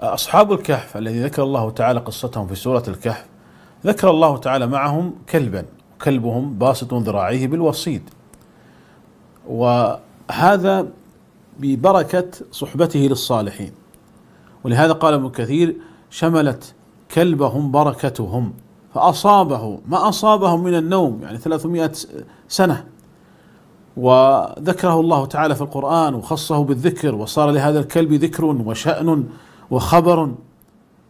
أصحاب الكهف الذي ذكر الله تعالى قصتهم في سورة الكهف ذكر الله تعالى معهم كلبا كلبهم باسط ذراعيه بالوصيد وهذا ببركة صحبته للصالحين ولهذا قال ابن كثير شملت كلبهم بركتهم فأصابه ما أصابهم من النوم يعني 300 سنة وذكره الله تعالى في القرآن وخصه بالذكر وصار لهذا الكلب ذكر وشأن وخبر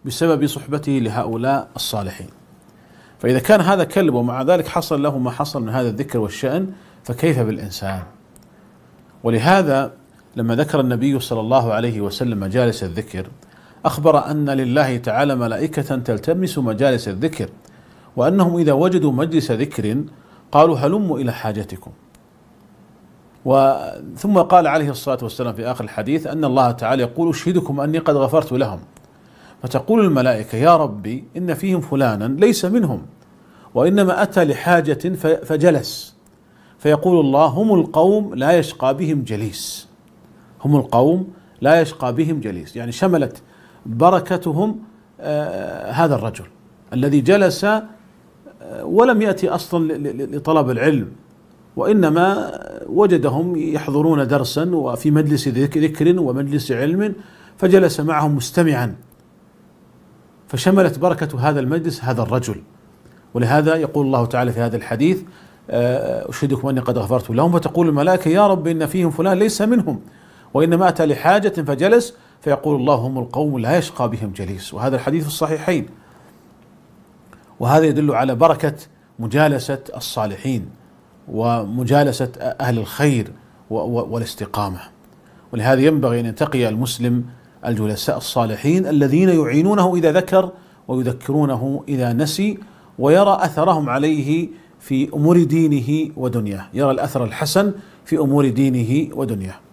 بسبب صحبته لهؤلاء الصالحين فإذا كان هذا كلب ومع ذلك حصل له ما حصل من هذا الذكر والشأن فكيف بالإنسان ولهذا لما ذكر النبي صلى الله عليه وسلم مجالس الذكر أخبر أن لله تعالى ملائكة تلتمس مجالس الذكر وأنهم إذا وجدوا مجلس ذكر قالوا هلموا إلى حاجتكم وثم قال عليه الصلاة والسلام في آخر الحديث أن الله تعالى يقول أشهدكم أني قد غفرت لهم فتقول الملائكة يا ربي إن فيهم فلانا ليس منهم وإنما أتى لحاجة فجلس فيقول الله هم القوم لا يشقى بهم جليس هم القوم لا يشقى بهم جليس يعني شملت بركتهم آه، هذا الرجل الذي جلس آه، ولم يأتي أصلا لطلب العلم وإنما وجدهم يحضرون درسا وفي مجلس ذكر ومجلس علم فجلس معهم مستمعا فشملت بركة هذا المجلس هذا الرجل ولهذا يقول الله تعالى في هذا الحديث آه، أشهدكم أني قد غفرت لهم فتقول الملائكة يا رب إن فيهم فلان ليس منهم وإنما أتى لحاجة فجلس فيقول الله هم القوم لا يشقى بهم جليس وهذا الحديث في الصحيحين وهذا يدل على بركة مجالسة الصالحين ومجالسة أهل الخير والاستقامة ولهذا ينبغي أن يتقي المسلم الجلساء الصالحين الذين يعينونه إذا ذكر ويذكرونه إذا نسي ويرى أثرهم عليه في أمور دينه ودنياه يرى الأثر الحسن في أمور دينه ودنياه